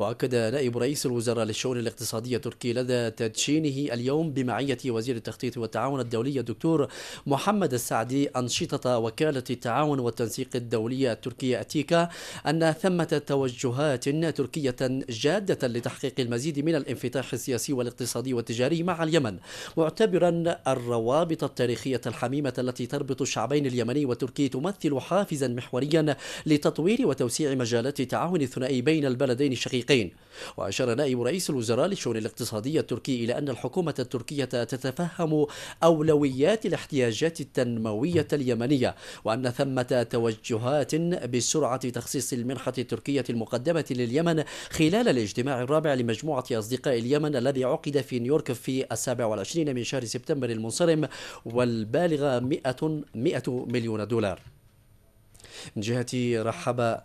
وأكد نائب رئيس الوزراء للشؤون الاقتصادية التركي لدى تدشينه اليوم بمعية وزير التخطيط والتعاون الدولي الدكتور محمد السعدي أنشطة وكالة التعاون والتنسيق الدولية التركية أتيكا أن ثمة توجهات تركية جادة لتحقيق المزيد من الانفتاح السياسي والاقتصادي والتجاري مع اليمن معتبرا الروابط التاريخية الحميمة التي تربط الشعبين اليمني والتركي تمثل حافزا محوريا لتطوير وتوسيع مجالات التعاون الثنائي بين البلدين الشقيقين التنسيقين وأشار نائب رئيس الوزراء للشؤون الاقتصادية التركي إلى أن الحكومة التركية تتفهم أولويات الاحتياجات التنموية اليمنية وأن ثمة توجهات بسرعة تخصيص المنحة التركية المقدمة لليمن خلال الاجتماع الرابع لمجموعة أصدقاء اليمن الذي عقد في نيويورك في السابع والعشرين من شهر سبتمبر المنصرم والبالغ 100 100 مليون دولار من جهة رحب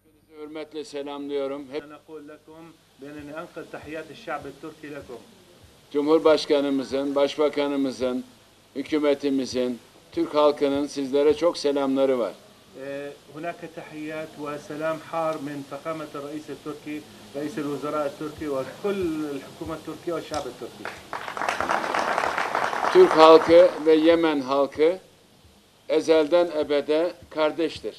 Hepinizi hürmetle selamlıyorum. Hep... Cumhurbaşkanımızın, başbakanımızın, hükümetimizin, Türk halkının sizlere çok selamları var. هناك تحيات وسلام حار من فخامة الرئيس التركي رئيس الوزراء التركي وكل الحكومة التركية والشعب التركي Türk halkı ve Yemen halkı ezelden ebede kardeştir.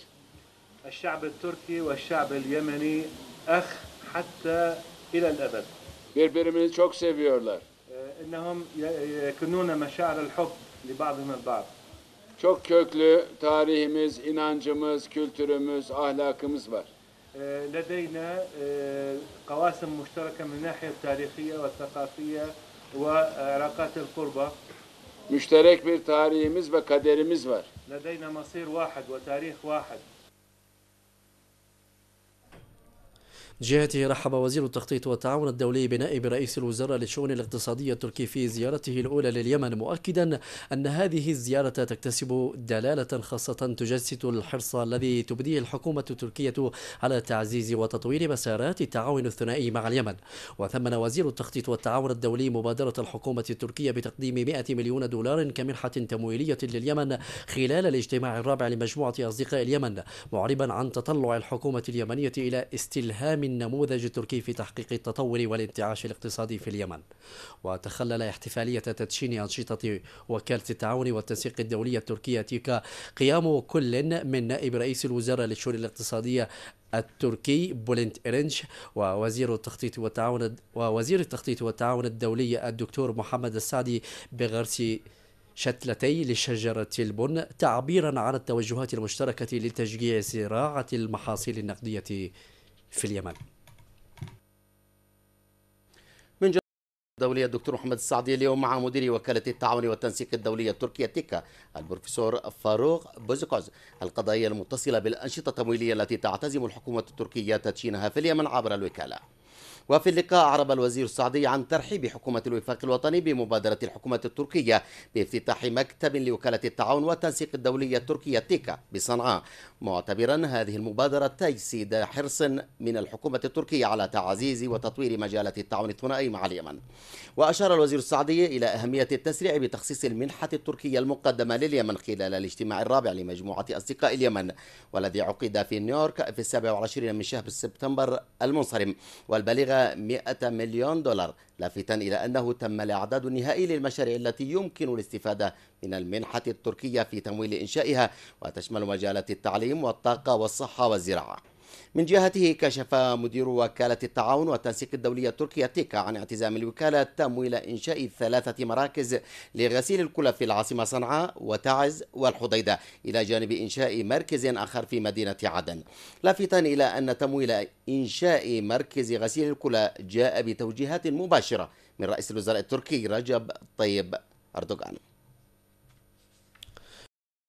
الشعب التركي والشعب اليمني أخ حتى إلى الأبد birbirini çok seviyorlar. إنهم يكنون مشاعر الحب لبعضهم البعض. Çok köklü tarihimiz, inancımız, kültürümüz, ahlakımız var. لدينا قواسم مشتركة من الناحية التاريخية والثقافية وعلاقات القربة. Müşterek bir tarihimiz ve kaderimiz var. لدينا مصير واحد وتاريخ واحد. جهته رحب وزير التخطيط والتعاون الدولي بنائب رئيس الوزراء للشؤون الاقتصادية التركي في زيارته الأولى لليمن مؤكدا أن هذه الزيارة تكتسب دلالة خاصة تجسد الحرص الذي تبديه الحكومة التركية على تعزيز وتطوير مسارات التعاون الثنائي مع اليمن وثمن وزير التخطيط والتعاون الدولي مبادرة الحكومة التركية بتقديم 100 مليون دولار كمنحة تمويلية لليمن خلال الاجتماع الرابع لمجموعة أصدقاء اليمن معربا عن تطلع الحكومة اليمنية إلى استلهام النموذج التركي في تحقيق التطور والانتعاش الاقتصادي في اليمن وتخلل احتفالية تدشين أنشطة وكالة التعاون والتنسيق الدولية التركية قيام كل من نائب رئيس الوزراء للشؤون الاقتصادية التركي بولنت إرنش ووزير التخطيط والتعاون ووزير التخطيط والتعاون الدولي الدكتور محمد السعدي بغرس شتلتي لشجرة البن تعبيرا عن التوجهات المشتركة لتشجيع زراعة المحاصيل النقدية في اليمن من جانب الدولية الدكتور محمد السعدي اليوم مع مدير وكالة التعاون والتنسيق الدولية التركية تيكا البروفيسور فاروق بوزكوز القضايا المتصلة بالأنشطة التمويلية التي تعتزم الحكومة التركية تدشينها في اليمن عبر الوكالة وفي اللقاء أعرب الوزير السعدي عن ترحيب حكومة الوفاق الوطني بمبادرة الحكومة التركية بافتتاح مكتب لوكالة التعاون والتنسيق الدولي التركية تيكا بصنعاء معتبرا هذه المبادرة تجسيد حرص من الحكومة التركية على تعزيز وتطوير مجالات التعاون الثنائي مع اليمن وأشار الوزير السعدي إلى أهمية التسريع بتخصيص المنحة التركية المقدمة لليمن خلال الاجتماع الرابع لمجموعة أصدقاء اليمن والذي عقد في نيويورك في 27 من شهر سبتمبر المنصرم والبليغ 100 مليون دولار لافتا إلى أنه تم الإعداد النهائي للمشاريع التي يمكن الاستفادة من المنحة التركية في تمويل إنشائها وتشمل مجالات التعليم والطاقة والصحة والزراعة من جهته كشف مدير وكالة التعاون والتنسيق الدولية التركية تيكا عن اعتزام الوكالة تمويل إنشاء ثلاثة مراكز لغسيل الكلى في العاصمة صنعاء وتعز والحديدة إلى جانب إنشاء مركز آخر في مدينة عدن لافتا إلى أن تمويل إنشاء مركز غسيل الكلى جاء بتوجيهات مباشرة من رئيس الوزراء التركي رجب طيب أردوغان